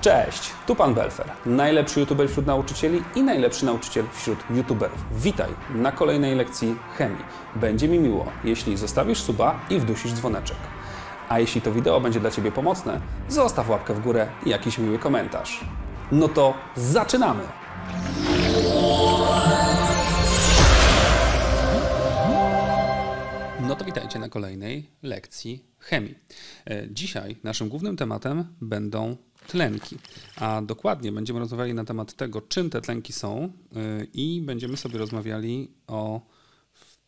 Cześć, tu Pan Belfer, najlepszy youtuber wśród nauczycieli i najlepszy nauczyciel wśród youtuberów. Witaj na kolejnej lekcji chemii. Będzie mi miło, jeśli zostawisz suba i wdusisz dzwoneczek. A jeśli to wideo będzie dla Ciebie pomocne, zostaw łapkę w górę i jakiś miły komentarz. No to zaczynamy! No to witajcie na kolejnej lekcji chemii. E, dzisiaj naszym głównym tematem będą tlenki. A dokładnie będziemy rozmawiali na temat tego, czym te tlenki są y, i będziemy sobie rozmawiali o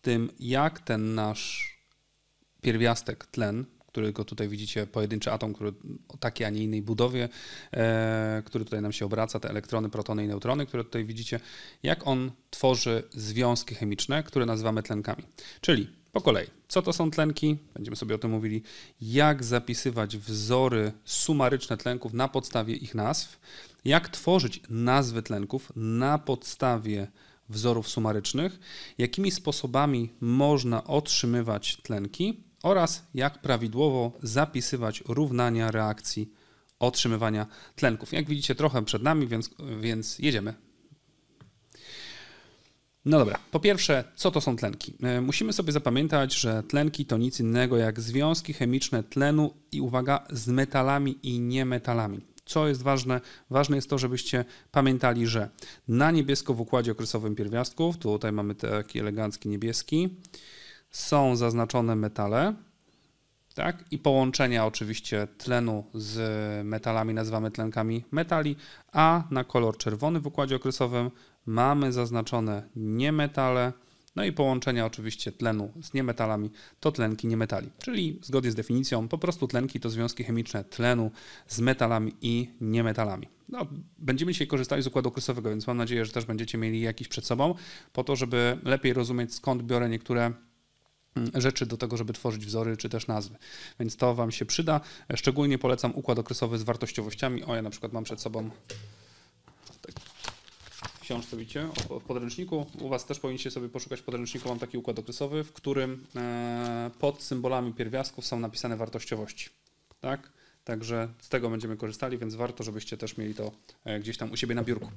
tym, jak ten nasz pierwiastek tlen, którego tutaj widzicie, pojedynczy atom, który o takiej, a nie innej budowie, e, który tutaj nam się obraca, te elektrony, protony i neutrony, które tutaj widzicie, jak on tworzy związki chemiczne, które nazywamy tlenkami. Czyli po kolei, co to są tlenki? Będziemy sobie o tym mówili. Jak zapisywać wzory sumaryczne tlenków na podstawie ich nazw? Jak tworzyć nazwy tlenków na podstawie wzorów sumarycznych? Jakimi sposobami można otrzymywać tlenki? Oraz jak prawidłowo zapisywać równania reakcji otrzymywania tlenków. Jak widzicie, trochę przed nami, więc, więc jedziemy. No dobra, po pierwsze, co to są tlenki? E, musimy sobie zapamiętać, że tlenki to nic innego jak związki chemiczne tlenu i uwaga, z metalami i niemetalami. Co jest ważne? Ważne jest to, żebyście pamiętali, że na niebiesko w układzie okresowym pierwiastków, tutaj mamy taki elegancki niebieski, są zaznaczone metale, tak? I połączenia oczywiście tlenu z metalami nazywamy tlenkami metali, a na kolor czerwony w układzie okresowym mamy zaznaczone niemetale, no i połączenia oczywiście tlenu z niemetalami to tlenki niemetali, czyli zgodnie z definicją po prostu tlenki to związki chemiczne tlenu z metalami i niemetalami. No, będziemy dzisiaj korzystali z układu okresowego, więc mam nadzieję, że też będziecie mieli jakiś przed sobą, po to, żeby lepiej rozumieć skąd biorę niektóre mm, rzeczy do tego, żeby tworzyć wzory czy też nazwy. Więc to Wam się przyda. Szczególnie polecam układ okresowy z wartościowościami. O, ja na przykład mam przed sobą książce widzicie, w podręczniku. U Was też powinniście sobie poszukać w podręczniku, mam taki układ okresowy, w którym e, pod symbolami pierwiastków są napisane wartościowości. Tak? Także z tego będziemy korzystali, więc warto, żebyście też mieli to e, gdzieś tam u siebie na biurku.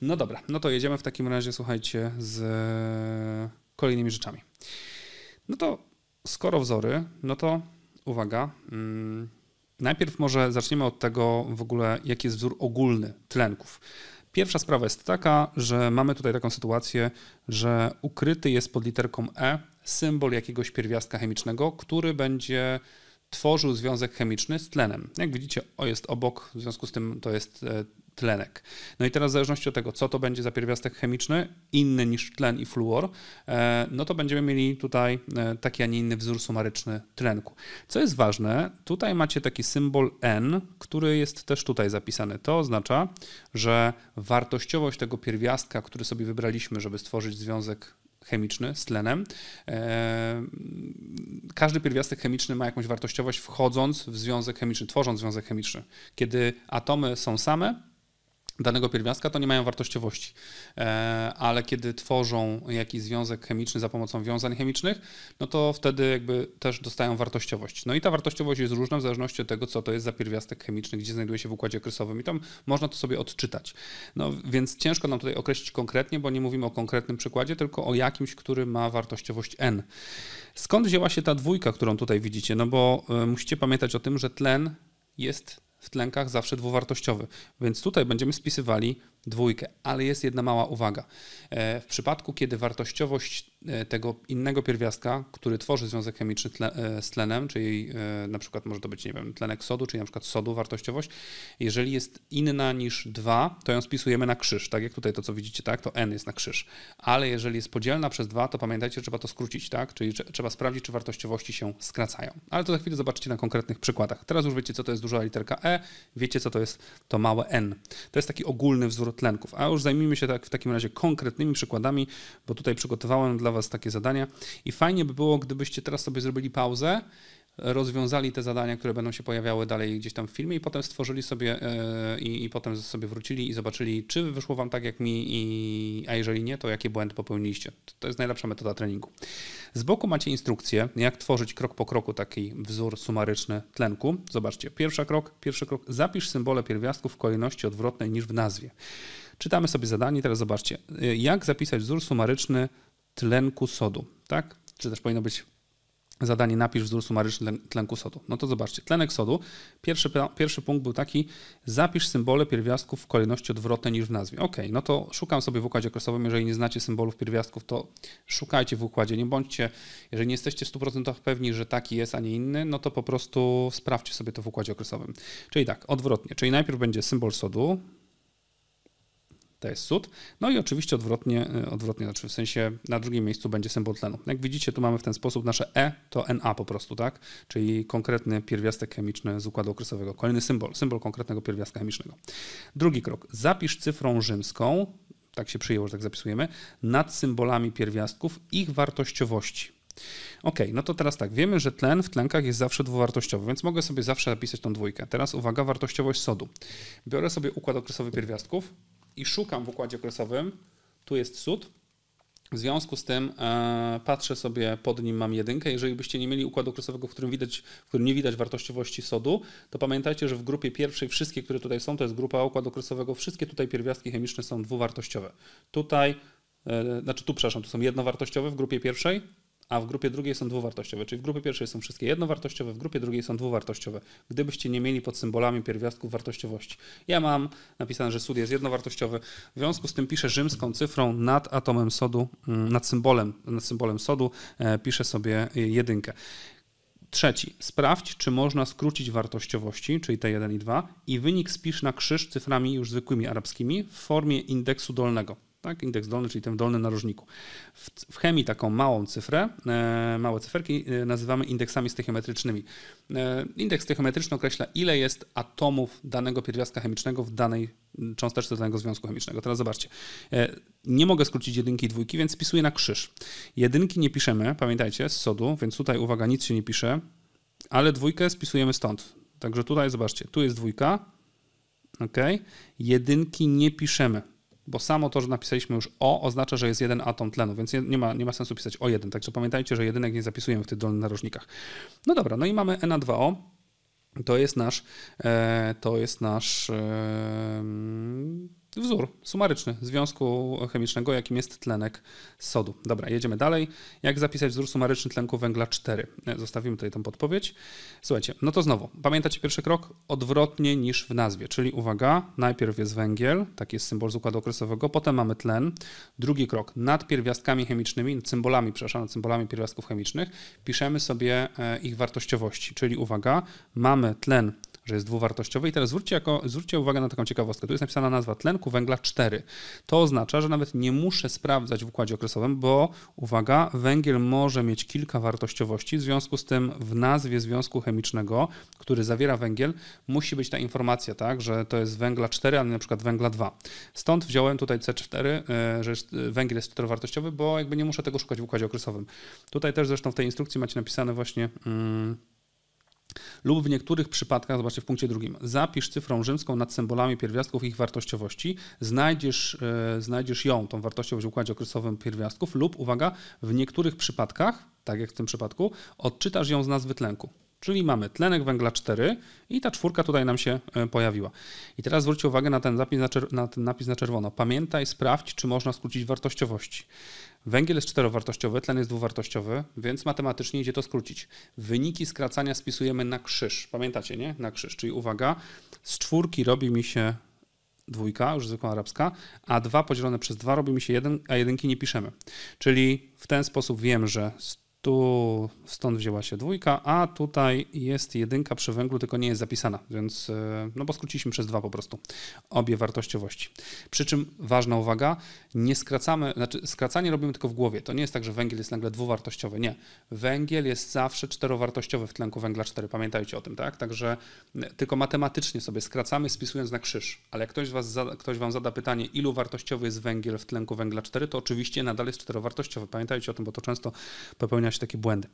No dobra, no to jedziemy w takim razie, słuchajcie, z e, kolejnymi rzeczami. No to skoro wzory, no to uwaga. Mm, najpierw może zaczniemy od tego w ogóle, jaki jest wzór ogólny tlenków. Pierwsza sprawa jest taka, że mamy tutaj taką sytuację, że ukryty jest pod literką E symbol jakiegoś pierwiastka chemicznego, który będzie tworzył związek chemiczny z tlenem. Jak widzicie, o jest obok, w związku z tym to jest e, tlenek. No i teraz w zależności od tego, co to będzie za pierwiastek chemiczny, inny niż tlen i fluor, e, no to będziemy mieli tutaj e, taki, a nie inny wzór sumaryczny tlenku. Co jest ważne, tutaj macie taki symbol N, który jest też tutaj zapisany. To oznacza, że wartościowość tego pierwiastka, który sobie wybraliśmy, żeby stworzyć związek chemiczny z tlenem. E, każdy pierwiastek chemiczny ma jakąś wartościowość wchodząc w związek chemiczny, tworząc związek chemiczny. Kiedy atomy są same, danego pierwiastka, to nie mają wartościowości. E, ale kiedy tworzą jakiś związek chemiczny za pomocą wiązań chemicznych, no to wtedy jakby też dostają wartościowość. No i ta wartościowość jest różna w zależności od tego, co to jest za pierwiastek chemiczny, gdzie znajduje się w układzie krysowym i tam można to sobie odczytać. No więc ciężko nam tutaj określić konkretnie, bo nie mówimy o konkretnym przykładzie, tylko o jakimś, który ma wartościowość n. Skąd wzięła się ta dwójka, którą tutaj widzicie? No bo e, musicie pamiętać o tym, że tlen jest w tlenkach zawsze dwuwartościowy. Więc tutaj będziemy spisywali dwójkę, ale jest jedna mała uwaga. E, w przypadku, kiedy wartościowość E, tego innego pierwiastka, który tworzy związek chemiczny tle, e, z tlenem, czyli e, na przykład może to być, nie wiem, tlenek sodu, czyli na przykład sodu wartościowość. Jeżeli jest inna niż 2, to ją spisujemy na krzyż, tak jak tutaj to, co widzicie, tak, to n jest na krzyż. Ale jeżeli jest podzielna przez 2, to pamiętajcie, że trzeba to skrócić, tak, czyli trzeba sprawdzić, czy wartościowości się skracają. Ale to za chwilę zobaczycie na konkretnych przykładach. Teraz już wiecie, co to jest duża literka e, wiecie, co to jest to małe n. To jest taki ogólny wzór tlenków. A już zajmijmy się tak, w takim razie konkretnymi przykładami, bo tutaj przygotowałem dla Was takie zadania i fajnie by było, gdybyście teraz sobie zrobili pauzę, rozwiązali te zadania, które będą się pojawiały dalej gdzieś tam w filmie i potem stworzyli sobie e, i, potem sobie wrócili i zobaczyli, czy wyszło wam tak jak mi, i, a jeżeli nie, to jakie błędy popełniliście. To jest najlepsza metoda treningu. Z boku macie instrukcję, jak tworzyć krok po kroku taki wzór sumaryczny tlenku. Zobaczcie, pierwszy krok, pierwszy krok, zapisz symbole pierwiastków w kolejności odwrotnej niż w nazwie. Czytamy sobie zadanie, teraz zobaczcie, e, jak zapisać wzór sumaryczny tlenku sodu, tak? Czy też powinno być zadanie napisz wzór sumaryczny tlenku sodu. No to zobaczcie, tlenek sodu, pierwszy, pierwszy punkt był taki, zapisz symbole pierwiastków w kolejności odwrotnej niż w nazwie. Ok, no to szukam sobie w układzie okresowym, jeżeli nie znacie symbolów pierwiastków, to szukajcie w układzie, nie bądźcie, jeżeli nie jesteście w 100% pewni, że taki jest, a nie inny, no to po prostu sprawdźcie sobie to w układzie okresowym. Czyli tak, odwrotnie, czyli najpierw będzie symbol sodu, to jest sód. No i oczywiście odwrotnie, e, odwrotnie znaczy w sensie na drugim miejscu będzie symbol tlenu. Jak widzicie, tu mamy w ten sposób nasze E to Na po prostu, tak? Czyli konkretny pierwiastek chemiczny z układu okresowego. Kolejny symbol, symbol konkretnego pierwiastka chemicznego. Drugi krok. Zapisz cyfrą rzymską, tak się przyjęło, że tak zapisujemy, nad symbolami pierwiastków ich wartościowości. Ok, no to teraz tak, wiemy, że tlen w tlenkach jest zawsze dwuwartościowy, więc mogę sobie zawsze zapisać tą dwójkę. Teraz uwaga, wartościowość sodu. Biorę sobie układ okresowy pierwiastków, i szukam w układzie okresowym, tu jest sód, w związku z tym e, patrzę sobie, pod nim mam jedynkę. Jeżeli byście nie mieli układu okresowego, w którym, widać, w którym nie widać wartościowości sodu, to pamiętajcie, że w grupie pierwszej wszystkie, które tutaj są, to jest grupa układu okresowego, wszystkie tutaj pierwiastki chemiczne są dwuwartościowe. Tutaj, e, znaczy tu, przepraszam, tu są jednowartościowe w grupie pierwszej, a w grupie drugiej są dwuwartościowe. Czyli w grupie pierwszej są wszystkie jednowartościowe, w grupie drugiej są dwuwartościowe. Gdybyście nie mieli pod symbolami pierwiastków wartościowości. Ja mam napisane, że sód jest jednowartościowy. W związku z tym piszę rzymską cyfrą nad atomem sodu, mm, nad symbolem, nad symbolem sodu, e, piszę sobie jedynkę. Trzeci, sprawdź, czy można skrócić wartościowości, czyli te 1 i 2, i wynik spisz na krzyż cyframi już zwykłymi arabskimi w formie indeksu dolnego tak? Indeks dolny, czyli ten dolny narożniku. W, w, chemii taką małą cyfrę, e, małe cyferki e, nazywamy indeksami stoichiometrycznymi. E, indeks stoichiometryczny określa, ile jest atomów danego pierwiastka chemicznego w danej cząsteczce danego związku chemicznego. Teraz zobaczcie. E, nie mogę skrócić jedynki i dwójki, więc pisuję na krzyż. Jedynki nie piszemy, pamiętajcie, z sodu, więc tutaj uwaga, nic się nie pisze, ale dwójkę spisujemy stąd. Także tutaj zobaczcie, tu jest dwójka, ok? Jedynki nie piszemy bo samo to, że napisaliśmy już O, oznacza, że jest jeden atom tlenu, więc nie ma, nie ma sensu pisać O1. Także pamiętajcie, że jedynek nie zapisujemy w tych dolnych narożnikach. No dobra, no i mamy Na2O. To jest nasz, e, to jest nasz wzór sumaryczny związku chemicznego, jakim jest tlenek sodu. Dobra, jedziemy dalej. Jak zapisać wzór sumaryczny tlenku węgla 4? E, zostawimy tutaj tą podpowiedź. Słuchajcie, no to znowu, pamiętacie pierwszy krok? Odwrotnie niż w nazwie, czyli uwaga, najpierw jest węgiel, taki jest symbol z układu okresowego, potem mamy tlen. Drugi krok, nad pierwiastkami chemicznymi, symbolami, przepraszam, nad symbolami pierwiastków chemicznych, piszemy sobie e, ich wartościowości, czyli uwaga, mamy tlen że jest dwuwartościowy. I teraz zwróćcie, jako, zwróćcie uwagę na taką ciekawostkę. Tu jest napisana nazwa tlenku węgla 4. To oznacza, że nawet nie muszę sprawdzać w układzie okresowym, bo uwaga, węgiel może mieć kilka wartościowości. W związku z tym w nazwie związku chemicznego, który zawiera węgiel, musi być ta informacja, tak, że to jest węgla 4, a nie na przykład węgla 2. Stąd wziąłem tutaj C4, e, że e, węgiel jest czterowartościowy, bo jakby nie muszę tego szukać w układzie okresowym. Tutaj też zresztą w tej instrukcji macie napisane właśnie. Hmm, lub w niektórych przypadkach, zobaczcie w punkcie drugim, zapisz cyfrą rzymską nad symbolami pierwiastków ich wartościowości, znajdziesz, e, znajdziesz ją, tą wartościowość w układzie okresowym pierwiastków lub, uwaga, w niektórych przypadkach, tak jak w tym przypadku, odczytasz ją z nazwy tlenku. Czyli mamy tlenek węgla 4 i ta czwórka tutaj nam się e, pojawiła. I teraz zwróćcie uwagę na ten, zapis na, na ten napis na czerwono. Pamiętaj, sprawdź, czy można skrócić wartościowości. Węgiel jest czterowartościowy, tlen jest dwuwartościowy, więc matematycznie idzie to skrócić. Wyniki skracania spisujemy na krzyż. Pamiętacie, nie? Na krzyż. Czyli uwaga, z czwórki robi mi się dwójka, już zwykła arabska, a dwa podzielone przez dwa robi mi się jeden a jedynki nie piszemy. Czyli w ten sposób wiem, że z tu stąd wzięła się dwójka, a tutaj jest jedynka przy węglu, tylko nie jest zapisana, więc e, no bo skróciliśmy przez dwa po prostu obie wartościowości. Przy czym ważna uwaga, nie skracamy, znaczy skracanie robimy tylko w głowie. To nie jest tak, że węgiel jest nagle dwuwartościowy. Nie. Węgiel jest zawsze czterowartościowy w tlenku węgla 4. Pamiętajcie o tym, tak? Także e, tylko matematycznie sobie skracamy, spisując na krzyż. Ale jak ktoś, was ktoś wam zada pytanie, ilu wartościowy jest węgiel w tlenku węgla 4, to oczywiście nadal jest czterowartościowy. Pamiętajcie o tym, bo to często popełnia się takie błędy.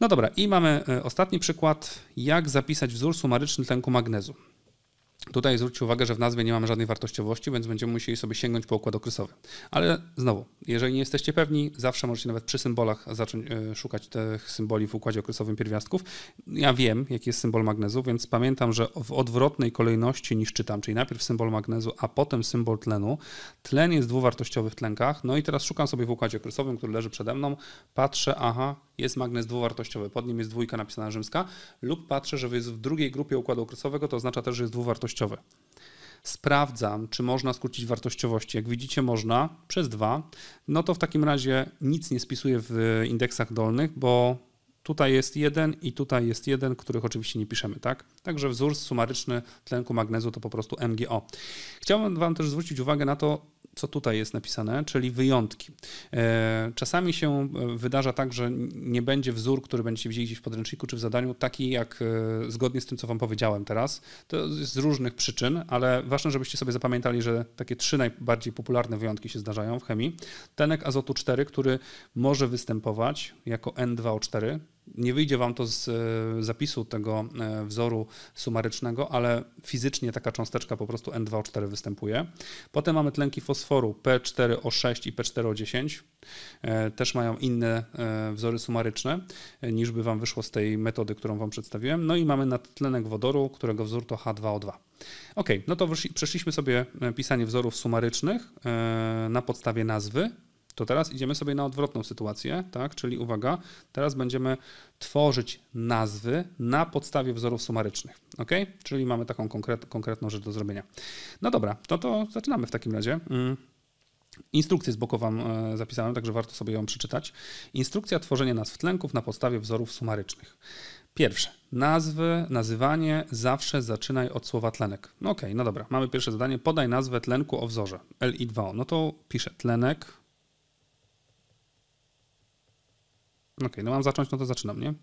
No dobra, i mamy e, ostatni przykład, jak zapisać wzór sumaryczny tlenku magnezu. Tutaj zwróćcie uwagę, że w nazwie nie mamy żadnej wartościowości, więc będziemy musieli sobie sięgnąć po układ okresowy. Ale znowu, jeżeli nie jesteście pewni, zawsze możecie nawet przy symbolach zacząć e, szukać tych symboli w układzie okresowym pierwiastków. Ja wiem, jaki jest symbol magnezu, więc pamiętam, że w odwrotnej kolejności niż czytam, czyli najpierw symbol magnezu, a potem symbol tlenu. Tlen jest dwuwartościowy w tlenkach, no i teraz szukam sobie w układzie okresowym, który leży przede mną, patrzę, aha, jest magnes dwuwartościowy, pod nim jest dwójka napisana rzymska, lub patrzę, że jest w drugiej grupie układu okresowego, to oznacza też, że jest dwuwartościowy wartościowe. Sprawdzam, czy można skrócić wartościowości. Jak widzicie, można przez dwa. No to w takim razie nic nie spisuję w indeksach dolnych, bo tutaj jest jeden i tutaj jest jeden, których oczywiście nie piszemy, tak? Także wzór sumaryczny tlenku magnezu to po prostu MgO. Chciałbym Wam też zwrócić uwagę na to, co tutaj jest napisane, czyli wyjątki. E, czasami się e, wydarza tak, że nie będzie wzór, który będziecie widzieli gdzieś w podręczniku czy w zadaniu, taki jak e, zgodnie z tym, co Wam powiedziałem teraz. To jest z różnych przyczyn, ale ważne, żebyście sobie zapamiętali, że takie trzy najbardziej popularne wyjątki się zdarzają w chemii. Tenek azotu 4, który może występować jako N2O4, nie wyjdzie Wam to z e, zapisu tego e, wzoru sumarycznego, ale fizycznie taka cząsteczka po prostu N2O4 występuje. Potem mamy tlenki fosforu P4O6 i P4O10. E, też mają inne wzory sumaryczne niż by Wam wyszło z tej metody, którą Wam przedstawiłem. No i mamy nadtlenek wodoru, którego wzór to H2O2. Ok, no to przeszliśmy sobie pisanie wzorów sumarycznych na podstawie nazwy to teraz idziemy sobie na odwrotną sytuację, tak? Czyli uwaga, teraz będziemy tworzyć nazwy na podstawie wzorów sumarycznych, ok? Czyli mamy taką konkret, konkretną rzecz do zrobienia. No dobra, no to zaczynamy w takim razie. Mm. Instrukcję z boku Wam e, zapisałem, także warto sobie ją przeczytać. Instrukcja tworzenia nazw tlenków na podstawie wzorów sumarycznych. Pierwsze, nazwy, nazywanie zawsze zaczynaj od słowa tlenek. No okej, okay, no dobra, mamy pierwsze zadanie, podaj nazwę tlenku o wzorze, LI2O. No to piszę tlenek, Okej, okay, no mam zacząć, no to zaczynam, nie?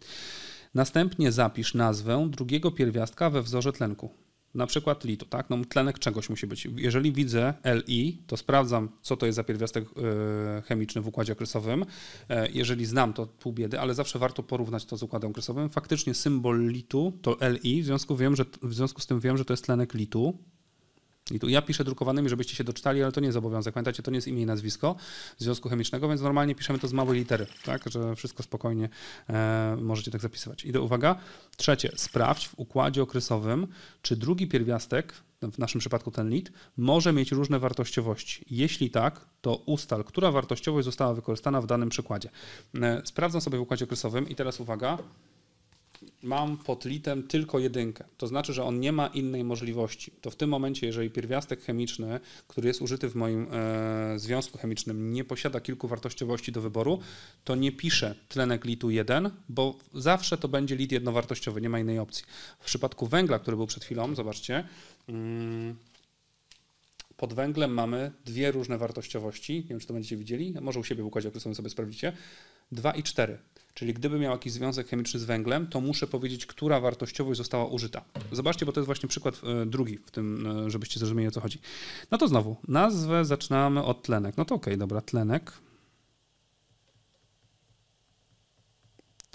Następnie zapisz nazwę drugiego pierwiastka we wzorze tlenku. Na przykład litu, tak? No tlenek czegoś musi być. Jeżeli widzę Li, to sprawdzam, co to jest za pierwiastek e, chemiczny w układzie okresowym. E, jeżeli znam, to pół biedy, ale zawsze warto porównać to z układem okresowym. Faktycznie symbol litu to Li, w związku, wiem, że, w związku z tym wiem, że to jest tlenek litu, i tu ja piszę drukowanymi, żebyście się doczytali, ale to nie jest obowiązek. Pamiętajcie, to nie jest imię i nazwisko Związku Chemicznego, więc normalnie piszemy to z małej litery, tak, że wszystko spokojnie e, możecie tak zapisywać. I do uwaga, trzecie, sprawdź w układzie okresowym, czy drugi pierwiastek, w naszym przypadku ten lit, może mieć różne wartościowości. Jeśli tak, to ustal, która wartościowość została wykorzystana w danym przykładzie. E, sprawdzam sobie w układzie okresowym i teraz uwaga, mam pod litem tylko jedynkę. To znaczy, że on nie ma innej możliwości. To w tym momencie, jeżeli pierwiastek chemiczny, który jest użyty w moim e, związku chemicznym, nie posiada kilku wartościowości do wyboru, to nie piszę tlenek litu 1, bo zawsze to będzie lit jednowartościowy, nie ma innej opcji. W przypadku węgla, który był przed chwilą, zobaczcie, mm, pod węglem mamy dwie różne wartościowości. Nie wiem, czy to będziecie widzieli. Może u siebie w układzie, który sobie sprawdzicie. 2 i 4. Czyli gdyby miał jakiś związek chemiczny z węglem, to muszę powiedzieć, która wartościowość została użyta. Zobaczcie, bo to jest właśnie przykład e, drugi w tym, e, żebyście zrozumieli o co chodzi. No to znowu, nazwę zaczynamy od tlenek. No to okej, okay, dobra, tlenek.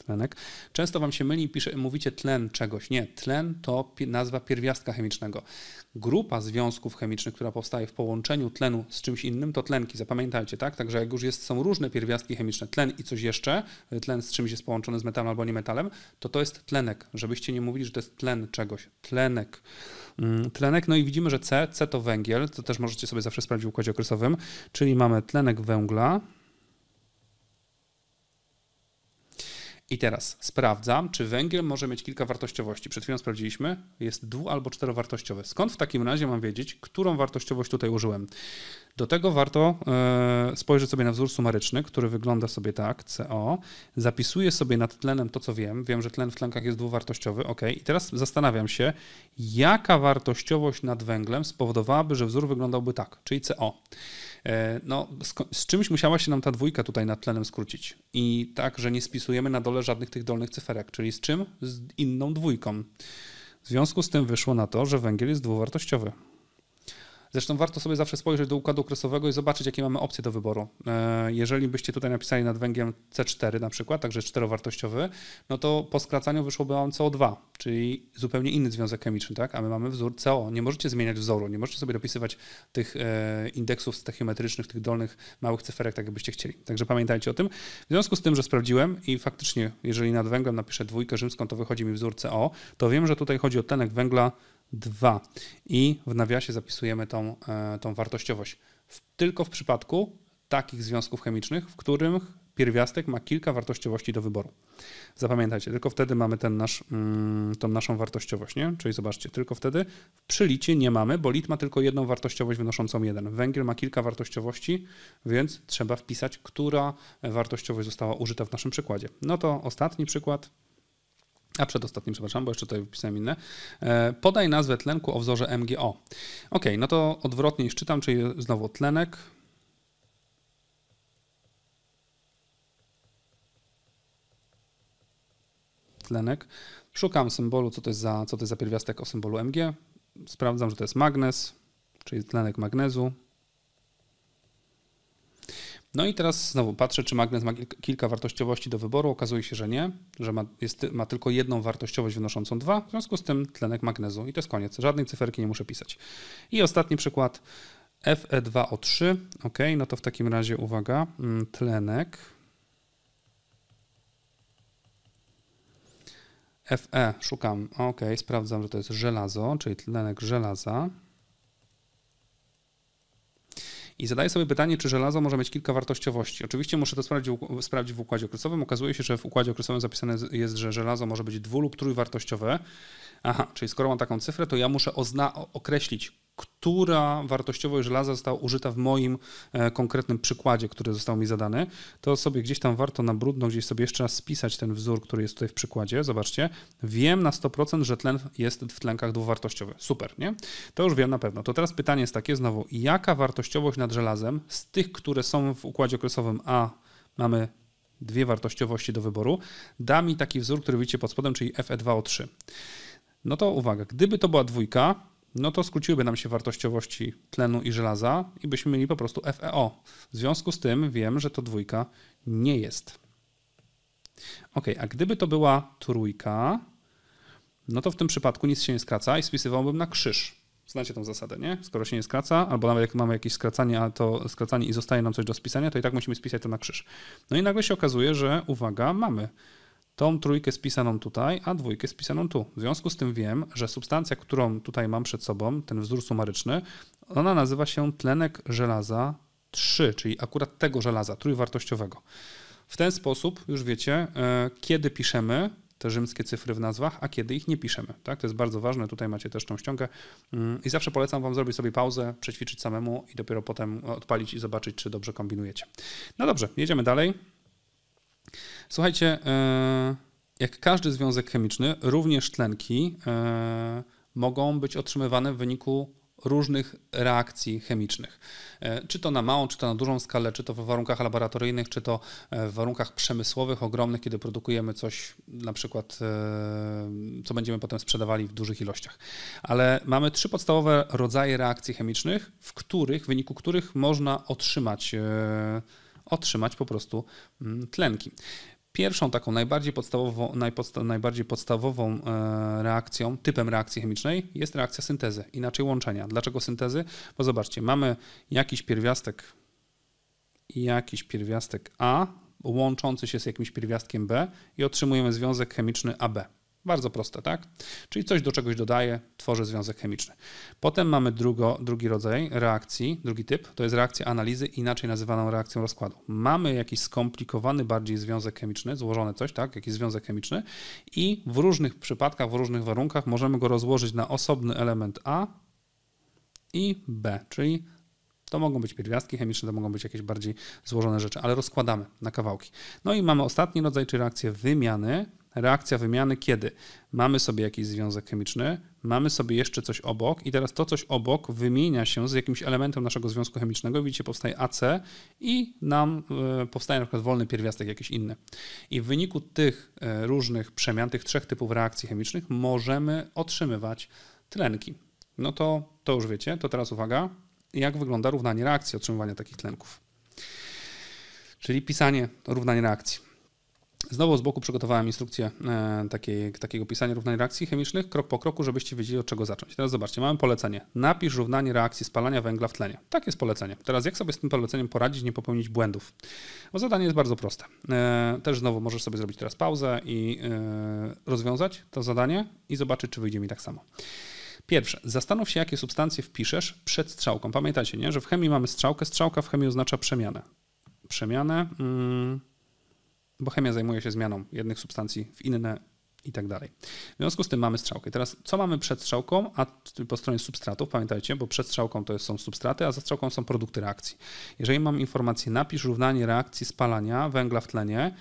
tlenek. Często Wam się myli i pisze, mówicie tlen czegoś. Nie, tlen to nazwa pierwiastka chemicznego. Grupa związków chemicznych, która powstaje w połączeniu tlenu z czymś innym, to tlenki. Zapamiętajcie, tak? Także jak już jest, są różne pierwiastki chemiczne, tlen i coś jeszcze, y, tlen z czymś jest połączony z metalem albo niemetalem, to to jest tlenek. Żebyście nie mówili, że to jest tlen czegoś. Tlenek mm, tlenek. No i widzimy, że C, C to węgiel, to też możecie sobie zawsze sprawdzić w układzie okresowym, czyli mamy tlenek węgla, I teraz sprawdzam, czy węgiel może mieć kilka wartościowości. Przed chwilą sprawdziliśmy, jest dwu- albo czterowartościowy. Skąd w takim razie mam wiedzieć, którą wartościowość tutaj użyłem? Do tego warto e, spojrzeć sobie na wzór sumaryczny, który wygląda sobie tak, CO. Zapisuję sobie nad tlenem to, co wiem. Wiem, że tlen w tlenkach jest dwuwartościowy, ok. I teraz zastanawiam się, jaka wartościowość nad węglem spowodowałaby, że wzór wyglądałby tak, czyli CO. E, no, z, z, czymś musiała się nam ta dwójka tutaj nad tlenem skrócić. I tak, że nie spisujemy na dole żadnych tych dolnych cyferek, czyli z czym? Z inną dwójką. W związku z tym wyszło na to, że węgiel jest dwuwartościowy. Zresztą warto sobie zawsze spojrzeć do układu okresowego i zobaczyć, jakie mamy opcje do wyboru. E, jeżeli byście tutaj napisali nad węgiem C4 na przykład, także czterowartościowy, no to po skracaniu wyszłoby on CO2, czyli zupełnie inny związek chemiczny, tak? A my mamy wzór CO. Nie możecie zmieniać wzoru, nie możecie sobie dopisywać tych e, indeksów stachiometrycznych, tych dolnych małych cyferek, tak jakbyście chcieli. Także pamiętajcie o tym. W związku z tym, że sprawdziłem i faktycznie, jeżeli nad węglem napiszę dwójkę rzymską, to wychodzi mi wzór CO, to wiem, że tutaj chodzi o tlenek węgla 2 i w nawiasie zapisujemy tą, e, tą wartościowość. tylko w przypadku takich związków chemicznych, w których pierwiastek ma kilka wartościowości do wyboru. Zapamiętajcie, tylko wtedy mamy ten nasz, mm, tą naszą wartościowość, nie? Czyli zobaczcie, tylko wtedy w licie nie mamy, bo lit ma tylko jedną wartościowość wynoszącą jeden. Węgiel ma kilka wartościowości, więc trzeba wpisać, która wartościowość została użyta w naszym przykładzie. No to ostatni przykład a przedostatnim, przepraszam, bo jeszcze tutaj wpisałem inne. E, podaj nazwę tlenku o wzorze MgO. Ok, no to odwrotnie niż czytam, czyli znowu tlenek. Tlenek. Szukam symbolu, co to jest za, co to jest za pierwiastek o symbolu Mg. Sprawdzam, że to jest magnez, czyli tlenek magnezu. No i teraz znowu patrzę, czy magnes ma kilka wartościowości do wyboru. Okazuje się, że nie, że ma, jest, ma tylko jedną wartościowość wynoszącą dwa, w związku z tym tlenek magnezu. I to jest koniec. Żadnej cyferki nie muszę pisać. I ostatni przykład. Fe2O3, ok, no to w takim razie uwaga, mm, tlenek Fe szukam, ok, sprawdzam, że to jest żelazo, czyli tlenek żelaza. I zadaję sobie pytanie, czy żelazo może mieć kilka wartościowości. Oczywiście muszę to sprawdzić, w układzie okresowym. Okazuje się, że w układzie okresowym zapisane jest, że żelazo może być dwu- lub trójwartościowe. Aha, czyli skoro mam taką cyfrę, to ja muszę określić, która wartościowość żelaza została użyta w moim e, konkretnym przykładzie, który został mi zadany, to sobie gdzieś tam warto na brudno, gdzieś sobie jeszcze raz spisać ten wzór, który jest tutaj w przykładzie. Zobaczcie, wiem na 100%, że tlen jest w tlenkach dwuwartościowy. Super, nie? To już wiem na pewno. To teraz pytanie jest takie znowu, jaka wartościowość nad żelazem z tych, które są w układzie okresowym A, mamy dwie wartościowości do wyboru, da mi taki wzór, który widzicie pod spodem, czyli FE2O3. No to uwaga, gdyby to była dwójka, no to skróciłyby nam się wartościowości tlenu i żelaza i byśmy mieli po prostu FeO. W związku z tym wiem, że to dwójka nie jest. Ok, a gdyby to była trójka, no to w tym przypadku nic się nie skraca i spisywałbym na krzyż. Znacie tą zasadę, nie? Skoro się nie skraca, albo nawet jak mamy jakieś skracanie, a to skracanie i zostaje nam coś do spisania, to i tak musimy spisać to na krzyż. No i nagle się okazuje, że uwaga, mamy tą trójkę spisaną tutaj, a dwójkę spisaną tu. W związku z tym wiem, że substancja, którą tutaj mam przed sobą, ten wzór sumaryczny, ona nazywa się tlenek żelaza 3, czyli akurat tego żelaza trójwartościowego. W ten sposób już wiecie, e, kiedy piszemy te rzymskie cyfry w nazwach, a kiedy ich nie piszemy. Tak? To jest bardzo ważne, tutaj macie też tą ściągę mm, i zawsze polecam Wam zrobić sobie pauzę, przećwiczyć samemu i dopiero potem odpalić i zobaczyć, czy dobrze kombinujecie. No dobrze, jedziemy dalej. Słuchajcie, e, jak każdy związek chemiczny, również tlenki e, mogą być otrzymywane w wyniku różnych reakcji chemicznych. E, czy to na małą, czy to na dużą skalę, czy to w warunkach laboratoryjnych, czy to w warunkach przemysłowych, ogromnych, kiedy produkujemy coś na przykład, co będziemy potem sprzedawali w dużych ilościach. Ale mamy trzy podstawowe rodzaje reakcji chemicznych, w których, w wyniku których można otrzymać otrzymać po prostu mm, tlenki. Pierwszą taką najbardziej podstawową, najpodsta najbardziej podstawową e, reakcją, typem reakcji chemicznej jest reakcja syntezy, inaczej łączenia. Dlaczego syntezy? Bo zobaczcie, mamy jakiś pierwiastek, jakiś pierwiastek A łączący się z jakimś pierwiastkiem B i otrzymujemy związek chemiczny AB. Bardzo proste, tak? Czyli coś do czegoś dodaje, tworzy związek chemiczny. Potem mamy drugo, drugi rodzaj reakcji, drugi typ, to jest reakcja analizy, inaczej nazywaną reakcją rozkładu. Mamy jakiś skomplikowany bardziej związek chemiczny, złożone coś, tak? Jakiś związek chemiczny i w różnych przypadkach, w różnych warunkach możemy go rozłożyć na osobny element A i B, czyli to mogą być pierwiastki chemiczne, to mogą być jakieś bardziej złożone rzeczy, ale rozkładamy na kawałki. No i mamy ostatni rodzaj, czyli reakcję wymiany, Reakcja wymiany kiedy? Mamy sobie jakiś związek chemiczny, mamy sobie jeszcze coś obok i teraz to coś obok wymienia się z jakimś elementem naszego związku chemicznego. Widzicie, powstaje AC i nam e, powstaje na przykład wolny pierwiastek jakiś inny. I w wyniku tych e, różnych przemian, tych trzech typów reakcji chemicznych możemy otrzymywać tlenki. No to, to już wiecie, to teraz uwaga, jak wygląda równanie reakcji otrzymywania takich tlenków. Czyli pisanie równanie reakcji. Znowu z boku przygotowałem instrukcję e, takiej, takiego pisania równań reakcji chemicznych krok po kroku, żebyście wiedzieli od czego zacząć. Teraz zobaczcie, mamy polecenie. Napisz równanie reakcji spalania węgla w tlenie. Tak jest polecenie. Teraz jak sobie z tym poleceniem poradzić, nie popełnić błędów? Bo zadanie jest bardzo proste. E, też znowu możesz sobie zrobić teraz pauzę i e, rozwiązać to zadanie i zobaczyć, czy wyjdzie mi tak samo. Pierwsze, zastanów się, jakie substancje wpiszesz przed strzałką. Pamiętajcie, nie? że w chemii mamy strzałkę, strzałka w chemii oznacza przemianę. Przemianę. Mm, bo chemia zajmuje się zmianą jednych substancji w inne i tak dalej. W związku z tym mamy strzałkę. Teraz co mamy przed strzałką, a po stronie substratów, pamiętajcie, bo przed strzałką to są substraty, a za strzałką są produkty reakcji. Jeżeli mam informację, napisz równanie reakcji spalania węgla w tlenie,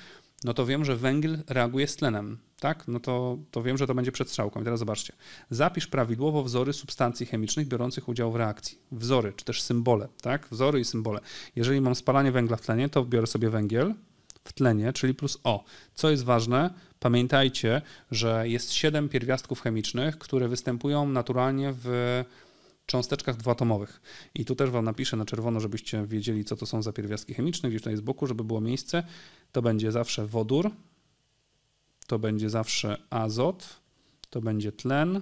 no to wiem, że węgiel reaguje z tlenem, tak? No to, to wiem, że to będzie przed strzałką. I teraz zobaczcie. Zapisz prawidłowo wzory substancji chemicznych biorących udział w reakcji. Wzory, czy też symbole, tak? Wzory i symbole. Jeżeli mam spalanie węgla w tlenie, to biorę sobie węgiel, w tlenie, czyli plus O. Co jest ważne, pamiętajcie, że jest siedem pierwiastków chemicznych, które występują naturalnie w cząsteczkach dwuatomowych. I tu też Wam napiszę na czerwono, żebyście wiedzieli, co to są za pierwiastki chemiczne, gdzieś tutaj z boku, żeby było miejsce. To będzie zawsze wodór, to będzie zawsze azot, to będzie tlen,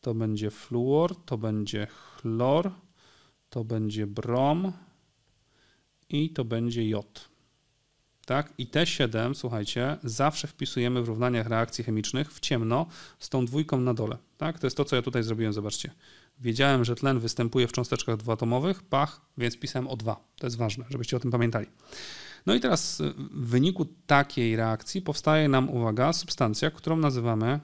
to będzie fluor, to będzie chlor, to będzie brom i to będzie jod tak? I T7, słuchajcie, zawsze wpisujemy w równaniach reakcji chemicznych w ciemno z tą dwójką na dole, tak? To jest to, co ja tutaj zrobiłem, zobaczcie. Wiedziałem, że tlen występuje w cząsteczkach dwuatomowych, pach, więc pisałem O2. To jest ważne, żebyście o tym pamiętali. No i teraz y, w wyniku takiej reakcji powstaje nam, uwaga, substancja, którą nazywamy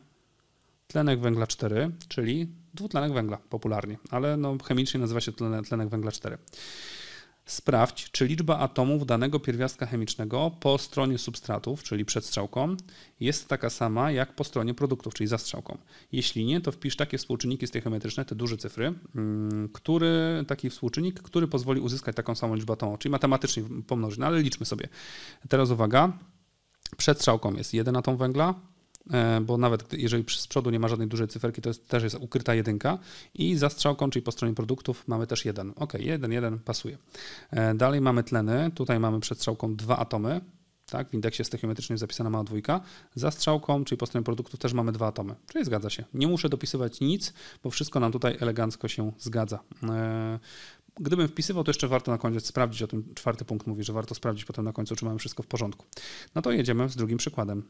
tlenek węgla 4, czyli dwutlenek węgla popularnie, ale no chemicznie nazywa się tlenek węgla 4. Sprawdź, czy liczba atomów danego pierwiastka chemicznego po stronie substratów, czyli przed strzałką, jest taka sama jak po stronie produktów, czyli za strzałką. Jeśli nie, to wpisz takie współczynniki stoichiometryczne, te duże cyfry, mm, który, taki współczynnik, który pozwoli uzyskać taką samą liczbę atomów, czyli matematycznie pomnożyć, no ale liczmy sobie. Teraz uwaga, przed strzałką jest jeden atom węgla, E, bo nawet jeżeli z przodu nie ma żadnej dużej cyferki, to jest, też jest ukryta jedynka i za strzałką, czyli po stronie produktów mamy też jeden. Ok, jeden, jeden pasuje. E, dalej mamy tleny, tutaj mamy przed strzałką dwa atomy, tak, w indeksie stoichiometrycznym zapisana mała dwójka. Za strzałką, czyli po stronie produktów, też mamy dwa atomy. Czyli zgadza się. Nie muszę dopisywać nic, bo wszystko nam tutaj elegancko się zgadza. E, gdybym wpisywał, to jeszcze warto na koniec sprawdzić, o tym czwarty punkt mówi, że warto sprawdzić potem na końcu, czy mamy wszystko w porządku. No to jedziemy z drugim przykładem.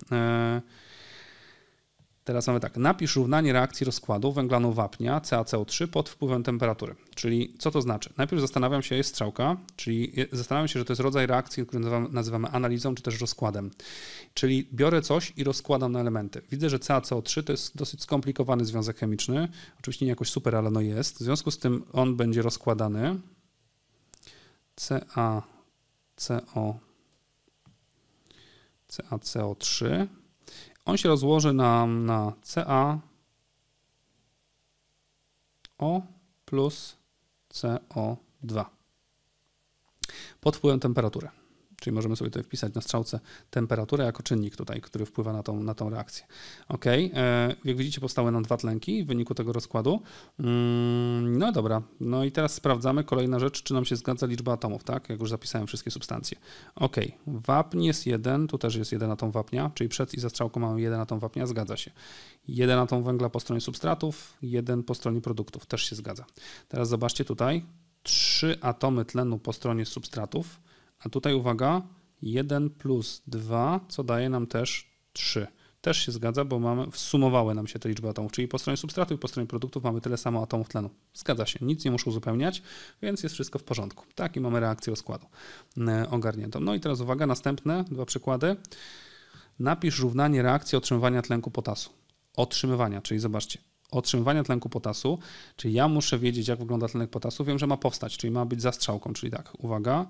Teraz mamy tak, napisz równanie reakcji rozkładu węglanu wapnia CaCO3 pod wpływem temperatury. Czyli co to znaczy? Najpierw zastanawiam się, jest strzałka, czyli zastanawiam się, że to jest rodzaj reakcji, który nazywamy, analizą czy też rozkładem. Czyli biorę coś i rozkładam na elementy. Widzę, że CaCO3 to jest dosyć skomplikowany związek chemiczny. Oczywiście nie jakoś super, ale no jest. W związku z tym on będzie rozkładany CaCO CaCO3 on się rozłoży na na CA O plus CO2 pod wpływem temperatury. Czyli możemy sobie tutaj wpisać na strzałce temperaturę jako czynnik tutaj, który wpływa na tą, na tą reakcję. Ok, e, jak widzicie powstały nam dwa tlenki w wyniku tego rozkładu. Mm, no dobra, no i teraz sprawdzamy kolejna rzecz, czy nam się zgadza liczba atomów, tak? Jak już zapisałem wszystkie substancje. Ok, wapń jest jeden, tu też jest jeden atom wapnia, czyli przed i za strzałką mamy jeden atom wapnia, zgadza się. Jeden atom węgla po stronie substratów, jeden po stronie produktów, też się zgadza. Teraz zobaczcie tutaj, trzy atomy tlenu po stronie substratów, a tutaj uwaga, 1 plus 2, co daje nam też 3. Też się zgadza, bo mamy, wsumowały nam się te liczby atomów, czyli po stronie substratu i po stronie produktów mamy tyle samo atomów tlenu. Zgadza się, nic nie muszę uzupełniać, więc jest wszystko w porządku. Tak i mamy reakcję rozkładu. składu e, ogarniętą. No i teraz uwaga, następne dwa przykłady. Napisz równanie reakcji otrzymywania tlenku potasu. Otrzymywania, czyli zobaczcie, otrzymywania tlenku potasu, czyli ja muszę wiedzieć, jak wygląda tlenek potasu, wiem, że ma powstać, czyli ma być zastrzałką, czyli tak, uwaga,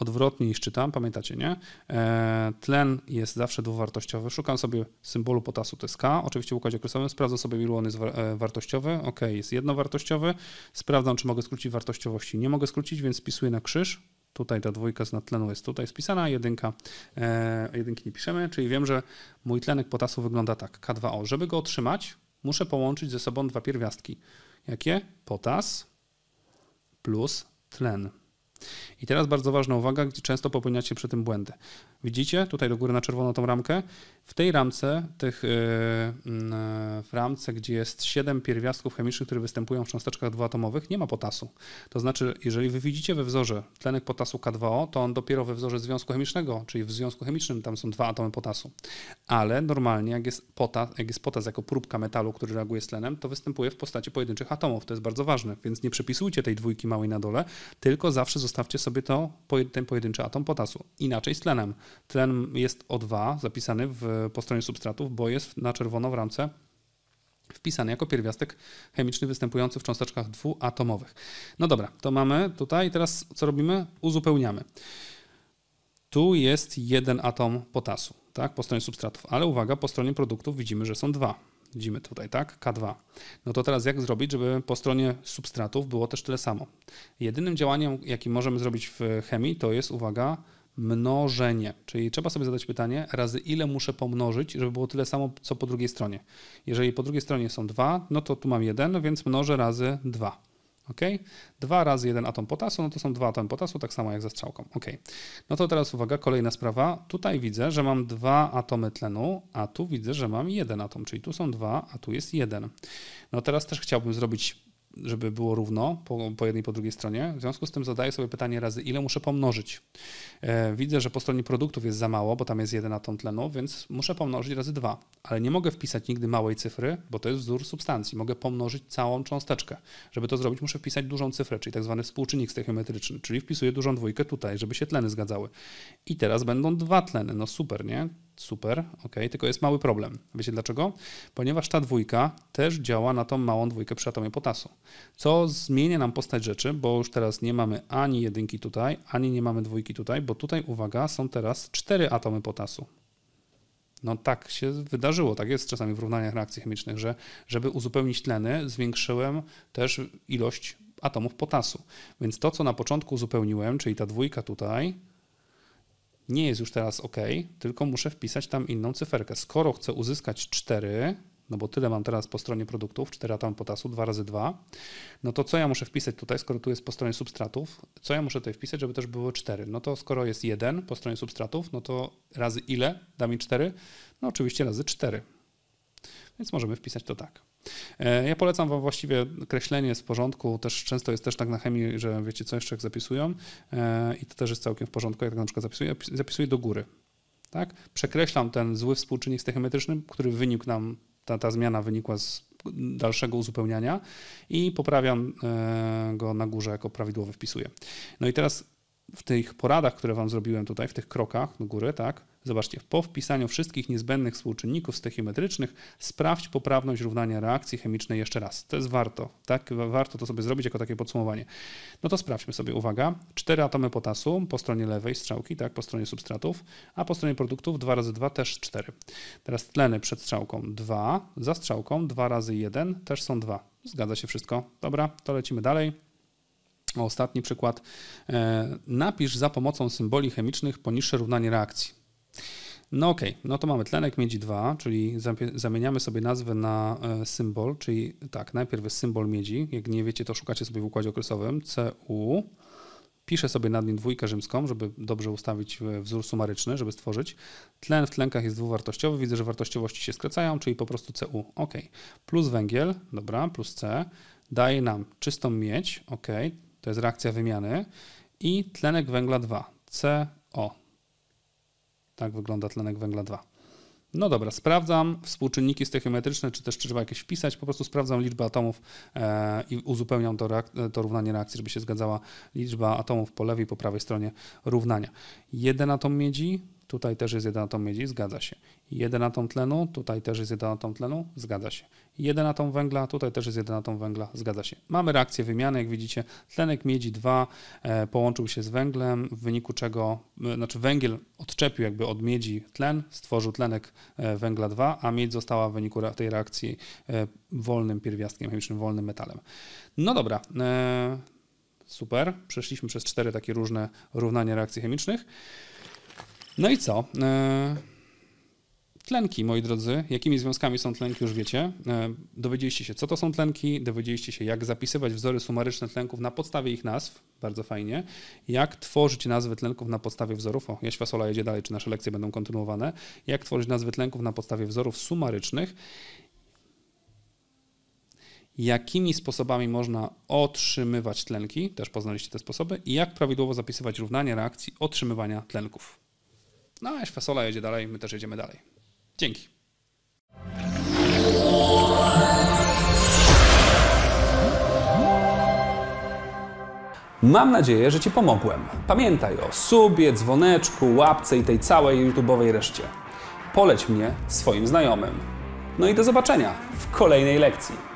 odwrotnie niż czytam, pamiętacie, nie? E, tlen jest zawsze dwuwartościowy. Szukam sobie symbolu potasu, to jest K, oczywiście w układzie okresowym. Sprawdzę sobie, ilu on jest e, wartościowy. OK, jest jednowartościowy. Sprawdzam, czy mogę skrócić wartościowości. Nie mogę skrócić, więc spisuję na krzyż. Tutaj ta dwójka z tlenu jest tutaj spisana, jedynka, e, jedynki nie piszemy, czyli wiem, że mój tlenek potasu wygląda tak, K2O. Żeby go otrzymać, muszę połączyć ze sobą dwa pierwiastki. Jakie? Potas plus tlen. I teraz bardzo ważna uwaga, gdzie często popełniacie przy tym błędy. Widzicie tutaj do góry na czerwono tą ramkę? W tej ramce, tych, y, mm, e, w ramce, gdzie jest 7 pierwiastków chemicznych, które występują w cząsteczkach dwuatomowych, nie ma potasu. To znaczy, jeżeli wy widzicie we wzorze tlenek potasu K2O, to on dopiero we wzorze związku chemicznego, czyli w związku chemicznym tam są dwa atomy potasu. Ale normalnie, jak jest, jak jest potas jako próbka metalu, który reaguje z tlenem, to występuje w postaci pojedynczych atomów. To jest bardzo ważne, więc nie przepisujcie tej dwójki małej na dole, tylko zawsze zostawcie sobie to, ten pojedynczy atom potasu. Inaczej z tlenem. Tlen jest O2 zapisany w, po stronie substratów, bo jest na czerwono w ramce wpisany jako pierwiastek chemiczny występujący w cząsteczkach dwuatomowych. No dobra, to mamy tutaj. Teraz co robimy? Uzupełniamy. Tu jest jeden atom potasu, tak, po stronie substratów, ale uwaga, po stronie produktów widzimy, że są dwa. Widzimy tutaj, tak, K2. No to teraz jak zrobić, żeby po stronie substratów było też tyle samo? Jedynym działaniem, jakie możemy zrobić w chemii, to jest, uwaga, mnożenie. Czyli trzeba sobie zadać pytanie, razy ile muszę pomnożyć, żeby było tyle samo, co po drugiej stronie. Jeżeli po drugiej stronie są dwa, no to tu mam jeden, więc mnożę razy dwa. Ok? Dwa razy jeden atom potasu, no to są dwa atomy potasu, tak samo jak ze strzałką. Ok. No to teraz uwaga, kolejna sprawa. Tutaj widzę, że mam dwa atomy tlenu, a tu widzę, że mam jeden atom, czyli tu są dwa, a tu jest jeden. No teraz też chciałbym zrobić żeby było równo po, po, jednej i po drugiej stronie. W związku z tym zadaję sobie pytanie razy, ile muszę pomnożyć. E, widzę, że po stronie produktów jest za mało, bo tam jest jeden atom tlenu, więc muszę pomnożyć razy dwa. Ale nie mogę wpisać nigdy małej cyfry, bo to jest wzór substancji. Mogę pomnożyć całą cząsteczkę. Żeby to zrobić, muszę wpisać dużą cyfrę, czyli tak zwany współczynnik stechiometryczny, czyli wpisuję dużą dwójkę tutaj, żeby się tleny zgadzały. I teraz będą dwa tleny. No super, nie? Super, ok, tylko jest mały problem. Wiecie dlaczego? Ponieważ ta dwójka też działa na tą małą dwójkę przy atomie potasu, co zmienia nam postać rzeczy, bo już teraz nie mamy ani jedynki tutaj, ani nie mamy dwójki tutaj, bo tutaj, uwaga, są teraz cztery atomy potasu. No tak się wydarzyło, tak jest czasami w równaniach reakcji chemicznych, że żeby uzupełnić tleny, zwiększyłem też ilość atomów potasu. Więc to, co na początku uzupełniłem, czyli ta dwójka tutaj, nie jest już teraz OK, tylko muszę wpisać tam inną cyferkę. Skoro chcę uzyskać 4, no bo tyle mam teraz po stronie produktów, 4 atom potasu, 2 razy 2, no to co ja muszę wpisać tutaj, skoro tu jest po stronie substratów, co ja muszę tutaj wpisać, żeby też było 4? No to skoro jest 1 po stronie substratów, no to razy ile da mi 4? No oczywiście razy 4. Więc możemy wpisać to tak. E, ja polecam Wam właściwie kreślenie z porządku. Też często jest też tak na chemii, że wiecie co jeszcze jak zapisują e, i to też jest całkiem w porządku, jak na przykład zapisuję, zapisuję do góry. Tak? Przekreślam ten zły współczynnik stechiometryczny, który wynikł nam, ta, ta zmiana wynikła z dalszego uzupełniania i poprawiam e, go na górze jako prawidłowy wpisuję. No i teraz w tych poradach, które Wam zrobiłem tutaj, w tych krokach do góry, tak? Zobaczcie, po wpisaniu wszystkich niezbędnych współczynników stechiometrycznych, sprawdź poprawność równania reakcji chemicznej jeszcze raz. To jest warto, tak? Warto to sobie zrobić jako takie podsumowanie. No to sprawdźmy sobie, uwaga, cztery atomy potasu po stronie lewej strzałki, tak? Po stronie substratów, a po stronie produktów 2 razy 2 też 4. Teraz tleny przed strzałką 2, za strzałką 2 razy 1 też są 2. Zgadza się wszystko. Dobra, to lecimy dalej. Ostatni przykład. E, napisz za pomocą symboli chemicznych poniższe równanie reakcji. No okej, okay. no to mamy tlenek miedzi 2, czyli zamieniamy sobie nazwę na e, symbol, czyli tak, najpierw jest symbol miedzi. Jak nie wiecie, to szukacie sobie w układzie okresowym Cu. Piszę sobie nad nim dwójkę rzymską, żeby dobrze ustawić e, wzór sumaryczny, żeby stworzyć. Tlen w tlenkach jest dwuwartościowy, widzę, że wartościowości się skracają, czyli po prostu Cu. Ok. Plus węgiel, dobra, plus C daje nam czystą miedź, ok to jest reakcja wymiany, i tlenek węgla 2, CO. Tak wygląda tlenek węgla 2. No dobra, sprawdzam współczynniki stoichiometryczne, czy też trzeba jakieś wpisać. Po prostu sprawdzam liczbę atomów e, i uzupełniam to, e, to równanie reakcji, żeby się zgadzała liczba atomów po lewej i po prawej stronie równania. Jeden atom miedzi, tutaj też jest jeden atom miedzi, zgadza się. Jeden atom tlenu, tutaj też jest jeden atom tlenu, zgadza się. Jeden atom węgla, tutaj też jest jeden atom węgla, zgadza się. Mamy reakcję wymiany, jak widzicie, tlenek miedzi 2 e, połączył się z węglem, w wyniku czego, e, znaczy węgiel odczepił jakby od miedzi tlen, stworzył tlenek e, węgla 2, a miedź została w wyniku tej reakcji wolnym pierwiastkiem chemicznym, wolnym metalem. No dobra, super, przeszliśmy przez cztery takie różne równania reakcji chemicznych. No i co? E, tlenki, moi drodzy. Jakimi związkami są tlenki, już wiecie. E, dowiedzieliście się, co to są tlenki, dowiedzieliście się, jak zapisywać wzory sumaryczne tlenków na podstawie ich nazw. Bardzo fajnie. Jak tworzyć nazwy tlenków na podstawie wzorów. O, Jaś Sola jedzie dalej, czy nasze lekcje będą kontynuowane. Jak tworzyć nazwy tlenków na podstawie wzorów sumarycznych. Jakimi sposobami można otrzymywać tlenki, też poznaliście te sposoby. I jak prawidłowo zapisywać równanie reakcji otrzymywania tlenków. No, a fasola jedzie dalej, my też jedziemy dalej. Dzięki. Mam nadzieję, że Ci pomogłem. Pamiętaj o subie, dzwoneczku, łapce i tej całej YouTube'owej reszcie. Poleć mnie swoim znajomym. No i do zobaczenia w kolejnej lekcji.